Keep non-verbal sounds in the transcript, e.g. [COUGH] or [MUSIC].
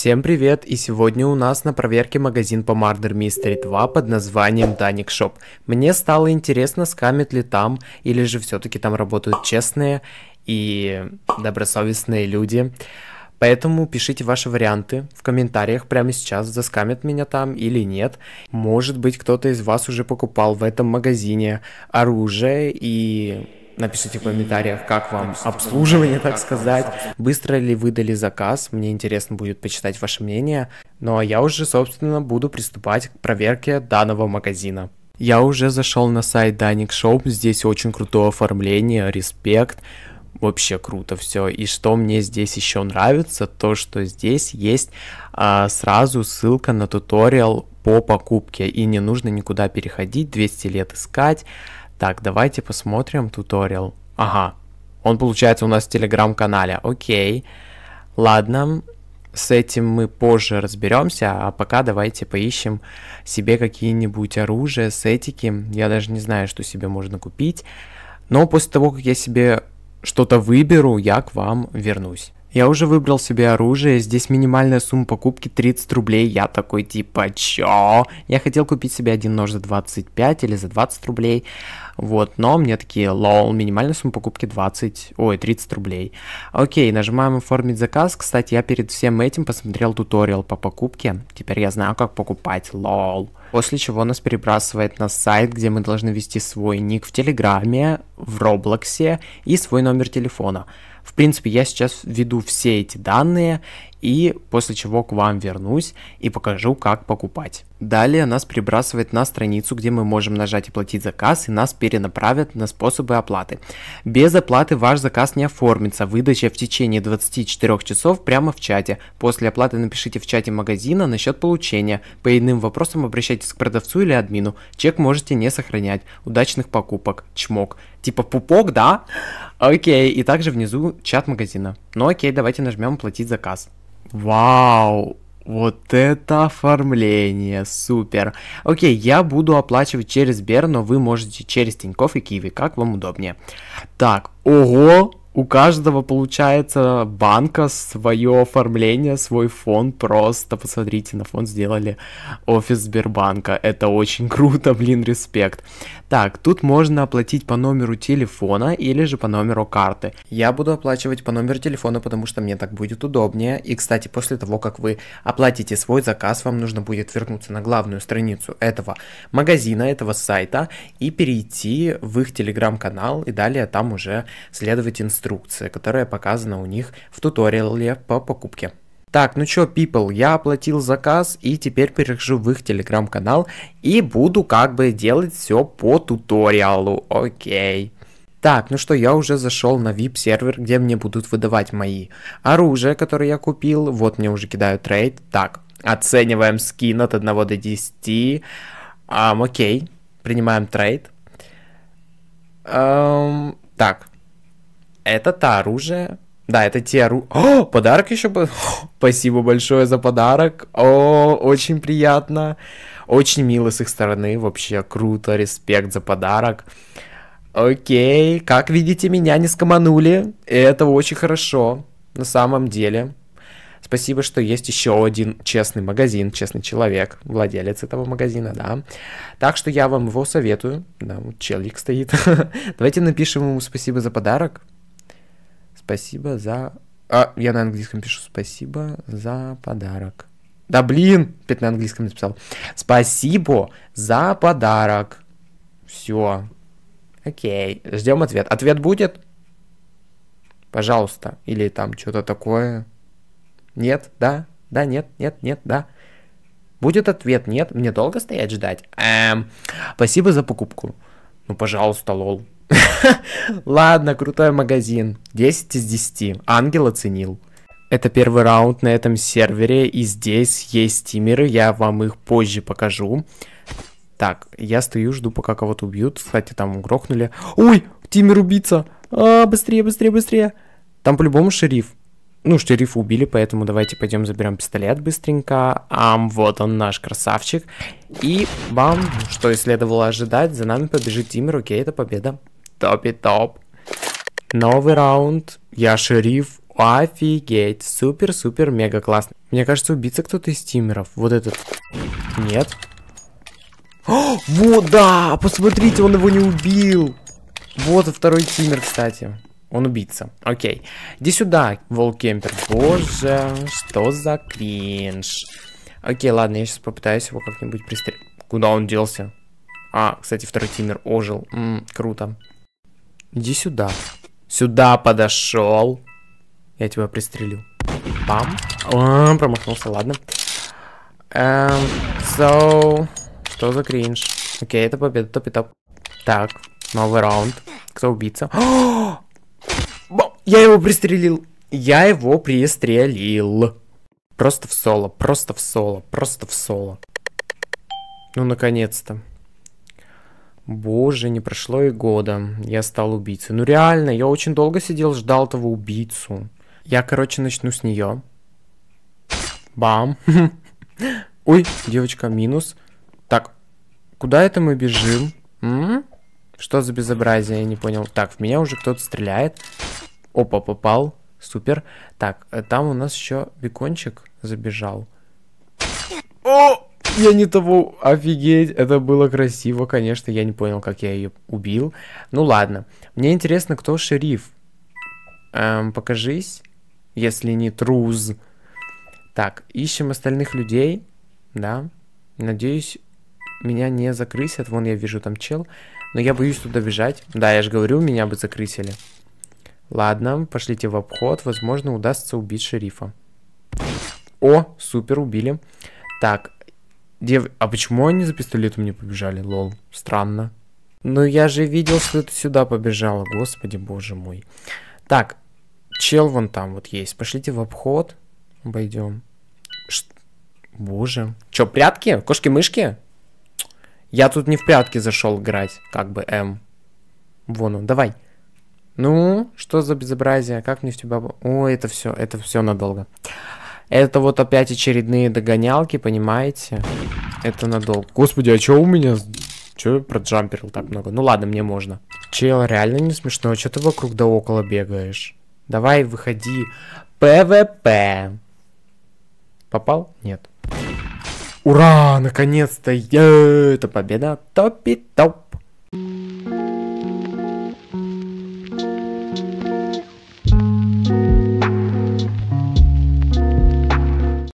Всем привет! И сегодня у нас на проверке магазин по Murder Mystery 2 под названием Danik Shop. Мне стало интересно, скамят ли там, или же все-таки там работают честные и добросовестные люди. Поэтому пишите ваши варианты в комментариях прямо сейчас, заскамят меня там или нет. Может быть, кто-то из вас уже покупал в этом магазине оружие и Напишите в комментариях, как вам обслуживание, так сказать. Быстро ли выдали заказ? Мне интересно будет почитать ваше мнение. Ну а я уже, собственно, буду приступать к проверке данного магазина. Я уже зашел на сайт Danik Shop, здесь очень крутое оформление, респект. Вообще круто все. И что мне здесь еще нравится, то что здесь есть а, сразу ссылка на туториал по покупке. И не нужно никуда переходить, 200 лет искать так, давайте посмотрим туториал. Ага, он получается у нас в телеграм-канале. Окей, ладно, с этим мы позже разберемся, а пока давайте поищем себе какие-нибудь оружия, сетики. Я даже не знаю, что себе можно купить. Но после того, как я себе что-то выберу, я к вам вернусь. Я уже выбрал себе оружие, здесь минимальная сумма покупки 30 рублей, я такой типа, чё? Я хотел купить себе один нож за 25 или за 20 рублей, вот, но мне такие, лол, минимальная сумма покупки 20, ой, 30 рублей. Окей, нажимаем оформить заказ. Кстати, я перед всем этим посмотрел туториал по покупке. Теперь я знаю, как покупать, лол. После чего нас перебрасывает на сайт, где мы должны ввести свой ник в Телеграме, в Роблоксе и свой номер телефона. В принципе, я сейчас введу все эти данные и после чего к вам вернусь и покажу, как покупать. Далее нас прибрасывает на страницу, где мы можем нажать и платить заказ, и нас перенаправят на способы оплаты. Без оплаты ваш заказ не оформится, выдача в течение 24 часов прямо в чате. После оплаты напишите в чате магазина насчет получения. По иным вопросам обращайтесь к продавцу или админу. Чек можете не сохранять. Удачных покупок. Чмок. Типа пупок, да? Окей. И также внизу чат магазина. Ну окей, давайте нажмем платить заказ. Вау, вот это оформление, супер. Окей, я буду оплачивать через Бер, но вы можете через Тинькофф и Киви, как вам удобнее. Так, ого, у каждого, получается, банка свое оформление, свой фон. Просто посмотрите на фон, сделали офис Сбербанка. Это очень [LAUGHS] круто, блин, респект. Так, тут можно оплатить по номеру телефона или же по номеру карты. Я буду оплачивать по номеру телефона, потому что мне так будет удобнее. И, кстати, после того, как вы оплатите свой заказ, вам нужно будет вернуться на главную страницу этого магазина, этого сайта и перейти в их телеграм-канал и далее там уже следовать инструкциям инструкция, которая показана у них в туториале по покупке. Так, ну чё, people, я оплатил заказ и теперь перехожу в их телеграм-канал и буду как бы делать все по туториалу, окей. Так, ну что, я уже зашел на VIP-сервер, где мне будут выдавать мои оружие, которое я купил. Вот мне уже кидают трейд. Так, оцениваем скин от 1 до 10. Um, окей, принимаем трейд. Um, так, это то оружие. Да, это те оружие. О, подарок еще. был. [LAUGHS] спасибо большое за подарок. О, очень приятно. Очень мило с их стороны. Вообще круто. Респект за подарок. Окей, как видите, меня не скоманули. И это очень хорошо. На самом деле. Спасибо, что есть еще один честный магазин, честный человек, владелец этого магазина, да. Так что я вам его советую. Да, вот челик стоит. [LAUGHS] Давайте напишем ему спасибо за подарок. Спасибо за... А, я на английском пишу спасибо за подарок. Да блин, опять на английском написал. Спасибо за подарок. Все. Окей, ждем ответ. Ответ будет? Пожалуйста. Или там что-то такое. Нет, да, да, нет, нет, нет, да. Будет ответ, нет, мне долго стоять ждать. Эм, спасибо за покупку. Ну, пожалуйста, лол. [LAUGHS] Ладно, крутой магазин. 10 из 10. Ангел оценил. Это первый раунд на этом сервере, и здесь есть стимеры, я вам их позже покажу. Так, я стою, жду, пока кого-то убьют. Кстати, там грохнули. Ой, тимер убийца! А, быстрее, быстрее, быстрее! Там по-любому шериф. Ну, шерифа убили, поэтому давайте пойдем заберем пистолет быстренько. Ам, вот он, наш красавчик. И бам, что и следовало ожидать, за нами побежит Тимир, окей, это победа. Топи топ Новый раунд. Я шериф. Офигеть. Супер-супер мега классно. Мне кажется, убийца кто-то из стимеров. Вот этот. Нет. О, вот, да! Посмотрите, он его не убил. Вот второй тиммер, кстати. Он убийца. Окей. Иди сюда, волкемпер. Боже, что за кринж. Окей, ладно, я сейчас попытаюсь его как-нибудь пристрелить. Куда он делся? А, кстати, второй тиммер ожил. М -м, круто. Иди сюда. Сюда подошел. Я тебя пристрелю. Бам. О, промахнулся, ладно. Um, so... Что за кринж? Окей, okay, это победа, топ и топ. Так, новый раунд. Кто убийца? [GASPS] Я его пристрелил. Я его пристрелил. Просто в соло, просто в соло, просто в соло. Ну, наконец-то. Боже, не прошло и года, я стал убийцей. Ну реально, я очень долго сидел, ждал того убийцу. Я, короче, начну с нее. Бам. [LAUGHS] Ой, девочка, минус. Так, куда это мы бежим? М? Что за безобразие, я не понял. Так, в меня уже кто-то стреляет. Опа, попал. Супер. Так, э, там у нас еще бекончик забежал. О! [LAUGHS] Я не того, офигеть, это было красиво, конечно, я не понял, как я ее убил. Ну ладно, мне интересно, кто шериф. Эм, покажись, если не трус. Так, ищем остальных людей, да. Надеюсь, меня не закрысят, вон я вижу там чел. Но я боюсь туда бежать. Да, я же говорю, меня бы закрысили. Ладно, пошлите в обход, возможно, удастся убить шерифа. О, супер, убили. Так, Дев... А почему они за пистолетом не побежали, лол? Странно. Но ну, я же видел, что ты сюда побежала, господи, боже мой. Так, чел вон там вот есть. Пошлите в обход. Обойдем. Ш... Боже. Чё, прятки? Кошки-мышки? Я тут не в прятки зашел играть, как бы, М. Эм. Вон он, давай. Ну, что за безобразие? Как мне в тебя... О, это все, это все надолго. Это вот опять очередные догонялки, понимаете? Это надолго. Господи, а чё у меня... Чё я проджамперил так много? Ну ладно, мне можно. Чел, реально не смешно. Чё ты вокруг да около бегаешь? Давай, выходи. ПВП. Попал? Нет. Ура, наконец-то! Это победа. Топи-топ.